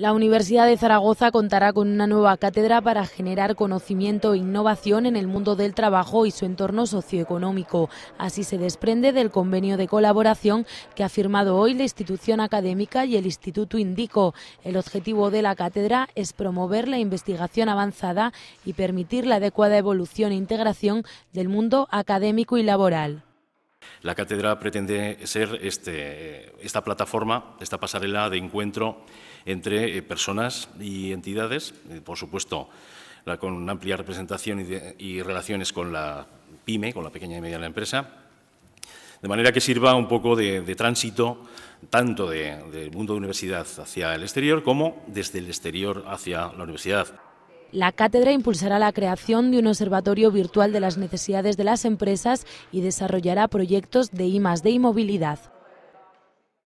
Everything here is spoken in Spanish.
La Universidad de Zaragoza contará con una nueva cátedra para generar conocimiento e innovación en el mundo del trabajo y su entorno socioeconómico. Así se desprende del convenio de colaboración que ha firmado hoy la institución académica y el Instituto Indico. El objetivo de la cátedra es promover la investigación avanzada y permitir la adecuada evolución e integración del mundo académico y laboral. La cátedra pretende ser este, esta plataforma, esta pasarela de encuentro entre eh, personas y entidades, eh, por supuesto, con una amplia representación y, relaciones con la PYME, con la pequeña y mediana empresa, de manera que sirva un poco de, tránsito tanto del mundo de universidad hacia el exterior como desde el exterior hacia la universidad. La cátedra impulsará la creación de un observatorio virtual de las necesidades de las empresas y desarrollará proyectos de IMAS y movilidad.